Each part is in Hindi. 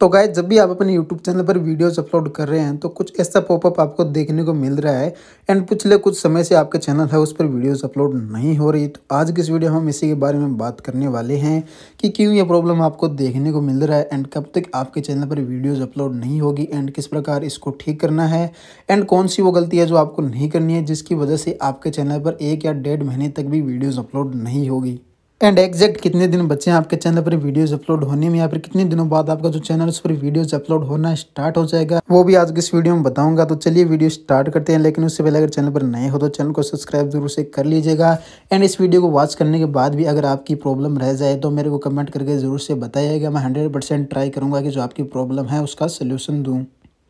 तो गाय जब भी आप अपने YouTube चैनल पर वीडियोस अपलोड कर रहे हैं तो कुछ ऐसा पॉपअप आपको देखने को मिल रहा है एंड पिछले कुछ समय से आपके चैनल है उस पर वीडियोस अपलोड नहीं हो रही तो आज की इस वीडियो में हम इसी के बारे में बात करने वाले हैं कि क्यों ये प्रॉब्लम आपको देखने को मिल रहा है एंड कब तक आपके चैनल पर वीडियोज़ अपलोड नहीं होगी एंड किस प्रकार इसको ठीक करना है एंड कौन सी वो गलती है जो आपको नहीं करनी है जिसकी वजह से आपके चैनल पर एक या डेढ़ महीने तक भी वीडियोज़ अपलोड नहीं होगी एंड एग्जैक्ट कितने दिन बचे हैं आपके चैनल पर वीडियोस अपलोड होने में या फिर कितने दिनों बाद आपका जो चैनल उस पर वीडियोस अपलोड होना स्टार्ट हो जाएगा वो भी आज के इस वीडियो में बताऊंगा तो चलिए वीडियो स्टार्ट करते हैं लेकिन उससे पहले अगर चैनल पर नए हो तो चैनल को सब्सक्राइब जरूर से कर लीजिएगा एंड इस वीडियो को वॉच करने के बाद भी अगर आपकी प्रॉब्लम रह जाए तो मेरे को कमेंट करके ज़रूर से बताइएगा मैं हंड्रेड ट्राई करूँगा कि जो आपकी प्रॉब्लम है उसका सोल्यूशन दूँ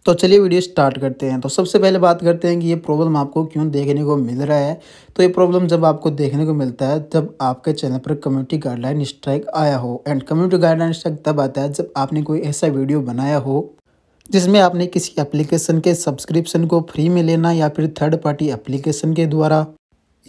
तो चलिए वीडियो स्टार्ट करते हैं तो सबसे पहले बात करते हैं कि ये प्रॉब्लम आपको क्यों देखने को मिल रहा है तो ये प्रॉब्लम जब आपको देखने को मिलता है जब आपके चैनल पर कम्युनिटी गाइडलाइन स्ट्राइक आया हो एंड कम्युनिटी गाइडलाइन स्ट्राइक तब आता है जब आपने कोई ऐसा वीडियो बनाया हो जिसमें आपने किसी एप्लीकेशन के सब्सक्रिप्शन को फ्री में लेना या फिर थर्ड पार्टी एप्लीकेशन के द्वारा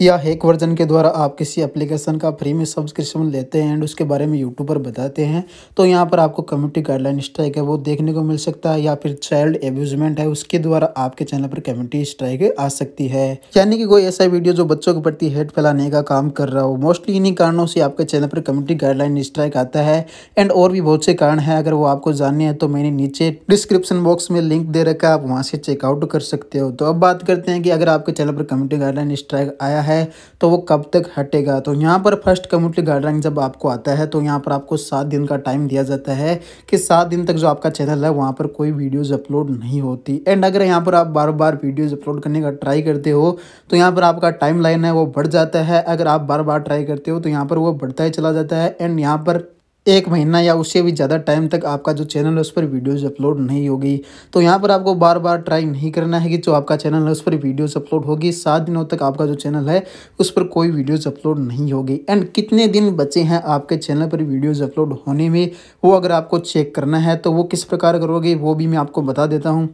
या हैक वर्जन के द्वारा आप किसी एप्लीकेशन का फ्री में सब्सक्रिप्शन लेते हैं एंड उसके बारे में यूट्यूब पर बताते हैं तो यहाँ पर आपको कम्युनिटी गाइडलाइन स्ट्राइक है वो देखने को मिल सकता है या फिर चाइल्ड एब्यूजमेंट है उसके द्वारा आपके चैनल पर कम्युनिटी स्ट्राइक आ सकती है यानी कि कोई ऐसा वीडियो जो बच्चों के प्रति हेट फैलाने का काम कर रहा हो मोस्टली इन्हीं कारणों से आपके चैनल पर कम्युनिटी गाइडलाइन स्ट्राइक आता है एंड और भी बहुत से कारण है अगर वो आपको जानने हैं तो मैंने नीचे डिस्क्रिप्शन बॉक्स में लिंक दे रखा है आप वहाँ से चेकआउट कर सकते हो तो अब बात करते हैं कि अगर आपके चैनल पर कम्युनिटी गाइडलाइन स्ट्राइक आया आया है तो वो कब तक हटेगा तो यहाँ पर फर्स्ट कम्युनिटी गाइडलाइन जब आपको आता है तो यहाँ पर आपको सात दिन का टाइम दिया जाता है कि सात दिन तक जो आपका चैनल है वहाँ पर कोई वीडियोज़ अपलोड नहीं होती एंड अगर यहाँ पर आप बार बार वीडियोज़ अपलोड करने का ट्राई करते हो तो यहाँ पर आपका टाइम है वो बढ़ जाता है अगर आप बार बार ट्राई करते हो तो यहाँ पर वो बढ़ता ही चला जाता है एंड यहाँ पर एक महीना या उससे भी ज़्यादा टाइम तक आपका जो चैनल है उस पर वीडियोज़ अपलोड नहीं होगी तो यहाँ पर आपको बार बार ट्राई नहीं करना है कि जो आपका चैनल है उस पर वीडियोज़ अपलोड होगी सात दिनों तक आपका जो चैनल है उस पर कोई वीडियोज़ अपलोड नहीं होगी एंड कितने दिन बचे हैं आपके चैनल पर वीडियोज़ अपलोड होने में वो अगर आपको चेक करना है तो वो किस प्रकार करोगे वो भी मैं आपको बता देता हूँ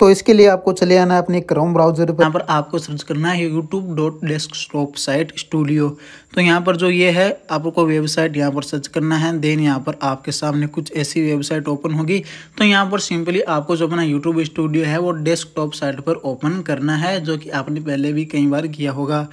तो इसके लिए आपको चले आना है अपने क्रोम ब्राउजर पर यहाँ पर आपको सर्च करना है YouTube dot desktop site studio तो यहाँ पर जो ये है आपको वेबसाइट यहाँ पर सर्च करना है देन यहाँ पर आपके सामने कुछ ऐसी वेबसाइट ओपन होगी तो यहाँ पर सिंपली आपको जो अपना यूट्यूब स्टूडियो है वो डेस्कटॉप साइट पर ओपन करना है जो कि आपने पहले भी कई बार किया होगा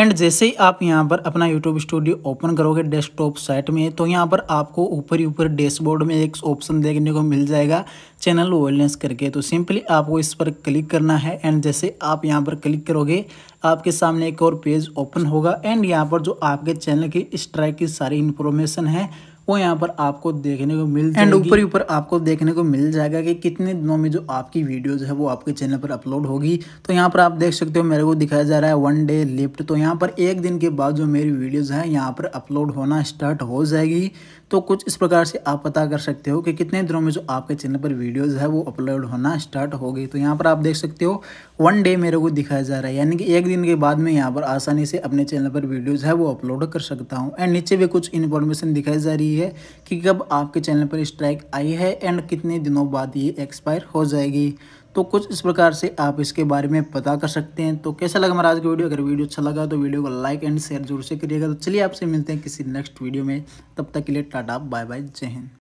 एंड जैसे ही आप यहाँ पर अपना यूट्यूब स्टूडियो ओपन करोगे डेस्कटॉप साइट में तो यहाँ पर आपको ऊपर ही ऊपर डैशबोर्ड में एक ऑप्शन देखने को मिल जाएगा चैनल वेलनेस करके तो सिंपली आपको इस पर क्लिक करना है एंड जैसे आप यहाँ पर क्लिक करोगे आपके सामने एक और पेज ओपन होगा एंड यहाँ पर जो आपके चैनल की इस की सारी इन्फॉर्मेशन है वो यहाँ पर आपको देखने को मिल एंड ऊपर ही ऊपर आपको देखने को मिल जाएगा कि कितने दिनों में जो आपकी वीडियोज है वो आपके चैनल पर अपलोड होगी तो यहाँ पर आप देख सकते हो मेरे को दिखाया जा रहा है वन डे लिफ्ट तो यहाँ पर एक दिन के बाद जो मेरी वीडियोज़ हैं यहाँ पर अपलोड होना स्टार्ट हो जाएगी तो कुछ इस प्रकार से आप पता कर सकते हो कि कितने दिनों में जो आपके चैनल पर वीडियोज़ है वो अपलोड होना स्टार्ट हो गई तो यहाँ पर आप देख सकते हो वन डे मेरे को दिखाया जा रहा है यानी कि एक दिन के बाद में यहाँ पर आसानी से अपने चैनल पर वीडियोज़ है वो अपलोड कर सकता हूँ एंड नीचे भी कुछ इन्फॉर्मेशन दिखाई जा रही है है कि कब आपके चैनल पर स्ट्राइक आई है एंड कितने दिनों बाद ये एक्सपायर हो जाएगी तो कुछ इस प्रकार से आप इसके बारे में पता कर सकते हैं तो कैसा लगा हमारा की वीडियो अगर वीडियो अच्छा लगा तो वीडियो को लाइक एंड शेयर जरूर से करिएगा तो चलिए आपसे मिलते हैं किसी नेक्स्ट वीडियो में तब तक के लिए टाटा बाय बाय जय हिंद